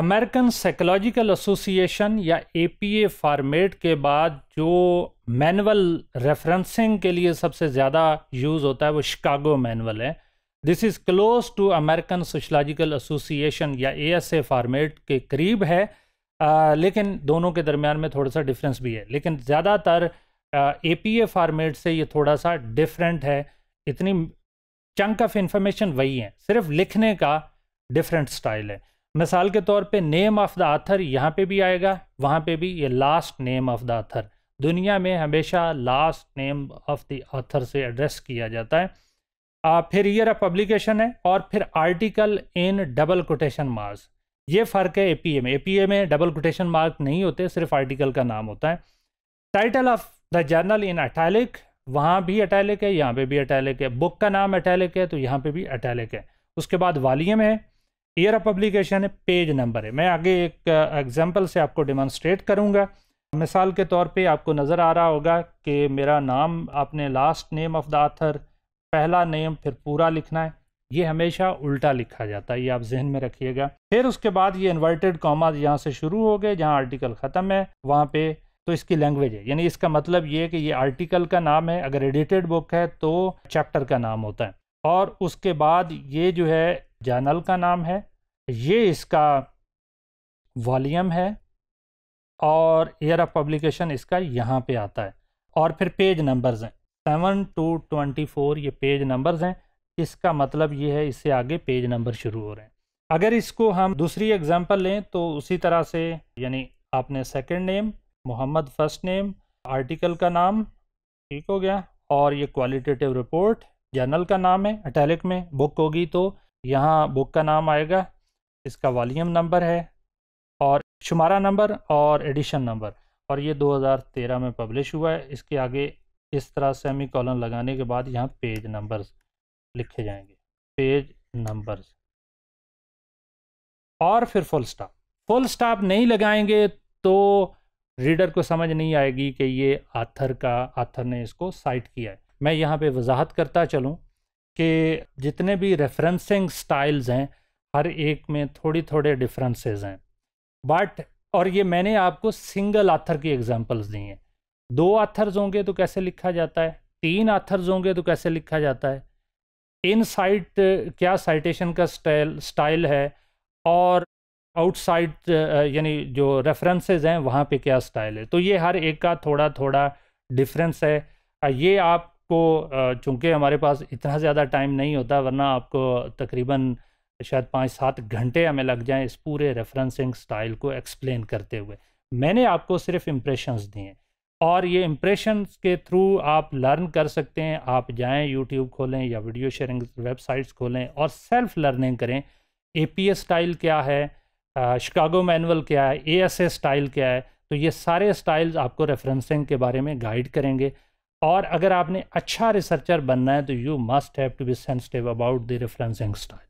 American psychological association या A format के बाद जो मैनुअल रेफरेंसिंग के लिए सबसे ज़्यादा यूज़ होता है वो शिकागो मैनुअल है this is close to American sociological association या ए फॉर्मेट के करीब है आ, लेकिन दोनों के दरमियान में थोड़ा सा डिफरेंस भी है लेकिन ज़्यादातर ए पी ए फार्मेट से ये थोड़ा सा डिफरेंट है इतनी चंक ऑफ इंफॉर्मेशन वही है सिर्फ लिखने का डिफरेंट स्टाइल है मिसाल के तौर पे नेम ऑफ द आथर यहाँ पे भी आएगा वहाँ पे भी ये last name of the author दुनिया में हमेशा last name of the author से एड्रेस किया जाता है आ, फिर ईयर ऑफ पब्लिकेशन है और फिर article in double quotation marks ये फ़र्क है ए में ए में डबल कोटेशन मार्क नहीं होते सिर्फ आर्टिकल का नाम होता है title of the journal in italic वहाँ भी अटैलिक है यहाँ पे भी अटैलिक है बुक का नाम अटैलिक है तो यहाँ पे भी अटैलिक है उसके बाद वालीम है ईयर ऑफ पब्लिकेशन है पेज नंबर है मैं आगे एक एग्जांपल uh, से आपको डिमॉन्स्ट्रेट करूँगा मिसाल के तौर पे आपको नज़र आ रहा होगा कि मेरा नाम आपने last name of the author पहला नेम फिर पूरा लिखना है ये हमेशा उल्टा लिखा जाता है ये आप जहन में रखिएगा फिर उसके बाद ये इन्वर्टेड कॉमाज यहाँ से शुरू हो गए जहाँ आर्टिकल ख़त्म है वहाँ पे तो इसकी लैंग्वेज है यानी इसका मतलब ये कि ये आर्टिकल का नाम है अगर एडिटेड बुक है तो चैप्टर का नाम होता है और उसके बाद ये जो है जर्नल का नाम है ये इसका वॉल्यूम है और ईयर ऑफ पब्लिकेशन इसका यहाँ पे आता है और फिर पेज नंबर्स हैं सेवन टू ट्वेंटी फोर ये पेज नंबर्स हैं इसका मतलब ये है इससे आगे पेज नंबर शुरू हो रहे हैं अगर इसको हम दूसरी एग्जांपल लें तो उसी तरह से यानी आपने second name Mohammad first name article का नाम ठीक हो गया और ये क्वालिटेटिव रिपोर्ट जर्नल का नाम है अटैलिक में बुक होगी तो यहाँ बुक का नाम आएगा इसका वॉलीम नंबर है और शुमारा नंबर और एडिशन नंबर और ये 2013 में पब्लिश हुआ है इसके आगे इस तरह सेमी कॉलन लगाने के बाद यहाँ पेज नंबर्स लिखे जाएंगे पेज नंबर्स और फिर फुल स्टॉप फुल स्टॉप नहीं लगाएंगे तो रीडर को समझ नहीं आएगी कि ये आथर का आथर ने इसको साइट किया है मैं यहाँ पे वजाहत करता चलूँ के जितने भी रेफरेंसिंग स्टाइल्स हैं हर एक में थोड़ी थोड़े डिफरेंसेस हैं बट और ये मैंने आपको सिंगल आथर की एग्जांपल्स दी हैं दो आथर्स होंगे तो कैसे लिखा जाता है तीन आथर्स होंगे तो कैसे लिखा जाता है इन साइट क्या साइटेशन का स्टाइल स्टाइल है और आउटसाइड यानी जो रेफरेंसेज हैं वहाँ पे क्या स्टाइल है तो ये हर एक का थोड़ा थोड़ा डिफरेंस है ये आप आपको चूँकि हमारे पास इतना ज़्यादा टाइम नहीं होता वरना आपको तकरीबन शायद पाँच सात घंटे हमें लग जाएं इस पूरे रेफरेंसिंग स्टाइल को एक्सप्लेन करते हुए मैंने आपको सिर्फ इम्प्रेशंस दिए और ये इम्प्रेशंस के थ्रू आप लर्न कर सकते हैं आप जाएं यूट्यूब खोलें या वीडियो शेयरिंग वेबसाइट्स खोलें और सेल्फ लर्निंग करें ए स्टाइल क्या है शिकागो मैनुअल क्या है ए स्टाइल क्या है तो ये सारे स्टाइल्स आपको रेफरेंसिंग के बारे में गाइड करेंगे और अगर आपने अच्छा रिसर्चर बनना है तो you must have to be sensitive about the referencing style